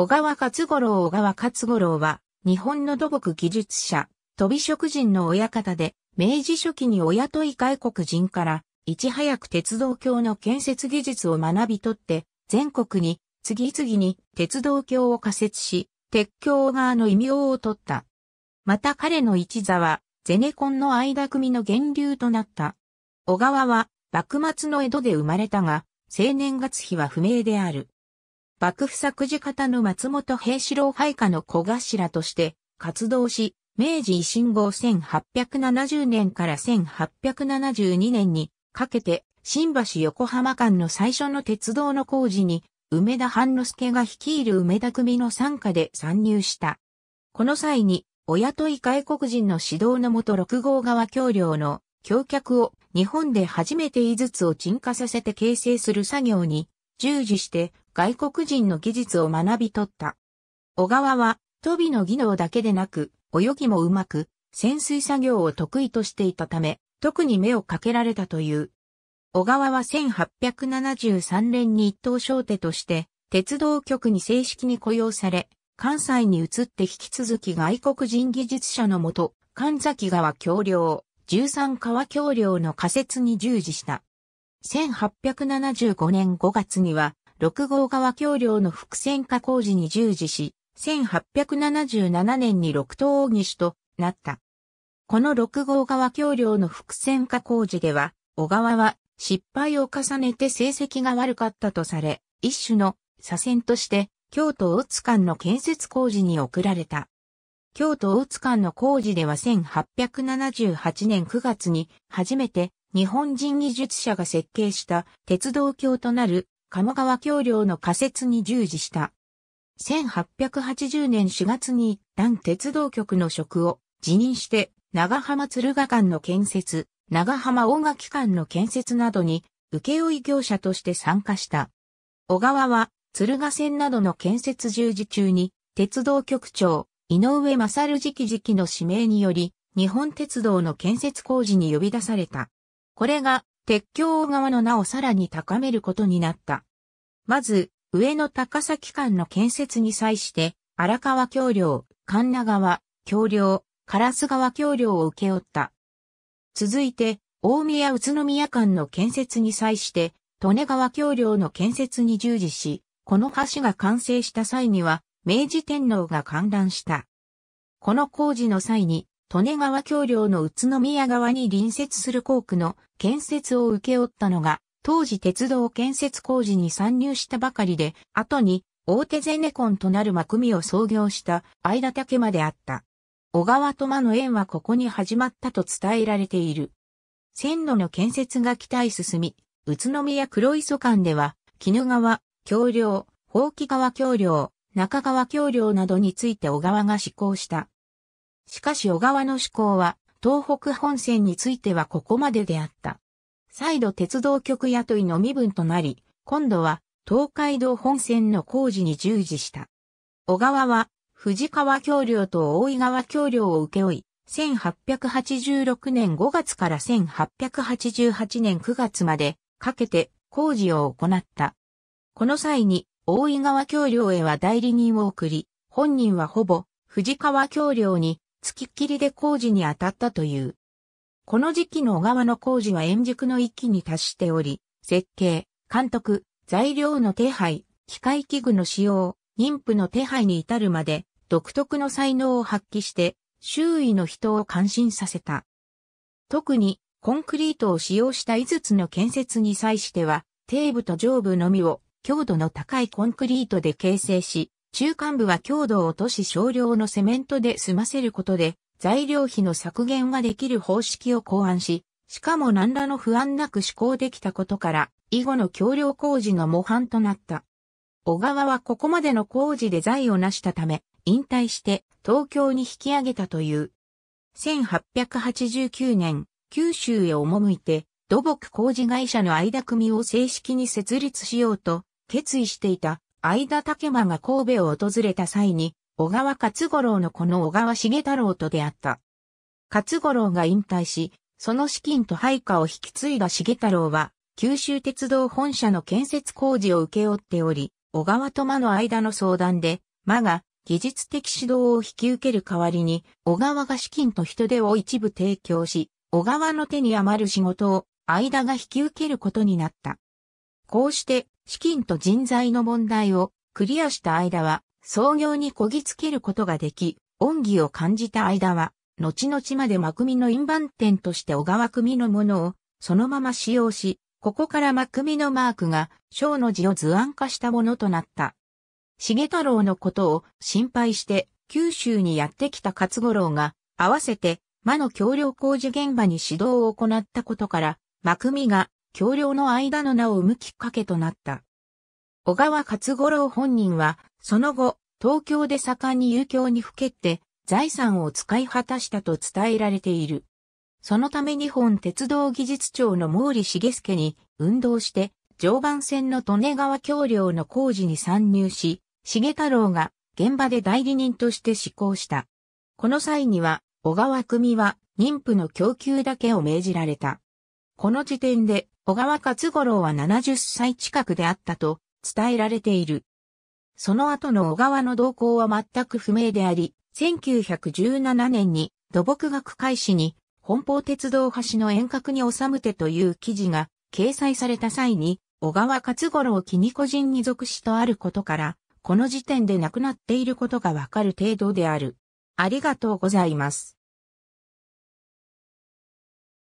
小川勝五郎小川勝五郎は、日本の土木技術者、飛び職人の親方で、明治初期に親とい外国人から、いち早く鉄道橋の建設技術を学び取って、全国に、次々に鉄道橋を仮設し、鉄橋側の異名を取った。また彼の一座は、ゼネコンの間組の源流となった。小川は、幕末の江戸で生まれたが、青年月日は不明である。幕府作事方の松本平四郎配下の小頭として活動し、明治維新後1870年から1872年にかけて新橋横浜間の最初の鉄道の工事に梅田半之助が率いる梅田組の参加で参入した。この際に、お雇い外国人の指導のもと六号川橋梁の橋脚を日本で初めて井筒を沈下させて形成する作業に従事して外国人の技術を学び取った。小川は、飛びの技能だけでなく、泳ぎもうまく、潜水作業を得意としていたため、特に目をかけられたという。小川は1873年に一等商手として、鉄道局に正式に雇用され、関西に移って引き続き外国人技術者のもと、神崎川橋梁、13川橋梁の仮設に従事した。1875年5月には、6号川橋梁の伏線化工事に従事し、1877年に六等大岸となった。この6号川橋梁の伏線化工事では、小川は失敗を重ねて成績が悪かったとされ、一種の左遷として、京都大津間の建設工事に送られた。京都大津間の工事では1878年9月に初めて日本人技術者が設計した鉄道橋となる鴨川橋梁の仮設に従事した。1880年4月に一旦鉄道局の職を辞任して、長浜鶴ヶ間の建設、長浜大垣間の建設などに、請負業者として参加した。小川は、鶴ヶ線などの建設従事中に、鉄道局長、井上正直々の指名により、日本鉄道の建設工事に呼び出された。これが鉄橋側の名をさらに高めることになった。まず、上野高崎間の建設に際して、荒川橋梁、神奈川、橋梁、烏川橋梁を請け負った。続いて、大宮宇都宮間の建設に際して、利根川橋梁の建設に従事し、この橋が完成した際には、明治天皇が観覧した。この工事の際に、利根川橋梁の宇都宮側に隣接する校区の建設を請け負ったのが、当時鉄道建設工事に参入したばかりで、後に大手ゼネコンとなるマクを創業した相田竹まであった。小川と間の縁はここに始まったと伝えられている。線路の建設が期待進み、宇都宮黒磯間では、絹川、橋梁、宝木川橋梁、中川橋梁などについて小川が施行したしかし小川の思考は、東北本線についてはここまでであった。再度鉄道局雇いの身分となり、今度は東海道本線の工事に従事した。小川は、藤川橋梁と大井川橋梁を請け負い、1886年5月から1888年9月までかけて工事を行った。この際に大井川橋梁へは代理人を送り、本人はほぼ藤川橋梁に付きっきりで工事に当たったという。この時期の小川の工事は円熟の域に達しており、設計、監督、材料の手配、機械器具の使用、妊婦の手配に至るまで、独特の才能を発揮して、周囲の人を感心させた。特に、コンクリートを使用した5つの建設に際しては、底部と上部のみを強度の高いコンクリートで形成し、中間部は強度を落とし少量のセメントで済ませることで、材料費の削減ができる方式を考案し、しかも何らの不安なく施行できたことから、以後の橋梁工事の模範となった。小川はここまでの工事で財を成したため、引退して東京に引き上げたという。1889年、九州へ赴いて、土木工事会社の間組を正式に設立しようと、決意していた相田竹馬が神戸を訪れた際に、小川勝五郎のこの小川重太郎と出会った。勝五郎が引退し、その資金と配下を引き継いだ重太郎は、九州鉄道本社の建設工事を請け負っており、小川と間の間の相談で、間が技術的指導を引き受ける代わりに、小川が資金と人手を一部提供し、小川の手に余る仕事を間が引き受けることになった。こうして、資金と人材の問題をクリアした間は、創業にこぎつけることができ、恩義を感じた間は、後々までマクミの印番店として小川組のものを、そのまま使用し、ここからマクミのマークが、章の字を図案化したものとなった。重太郎のことを心配して、九州にやってきた勝五郎が、合わせて、魔の協力工事現場に指導を行ったことから、マクミが橋梁の間の名を生むきっかけとなった。小川勝五郎本人は、その後、東京で盛んに遊興にふけって、財産を使い果たしたと伝えられている。そのため日本鉄道技術庁の毛利茂介に運動して、常磐線の利根川橋梁の工事に参入し、茂太郎が現場で代理人として施行した。この際には、小川組は妊婦の供給だけを命じられた。この時点で、小川勝五郎は70歳近くであったと伝えられている。その後の小川の動向は全く不明であり、1917年に土木学開始に本邦鉄道橋の遠隔に収むてという記事が掲載された際に、小川勝五郎木に個人に属しとあることから、この時点で亡くなっていることがわかる程度である。ありがとうございます。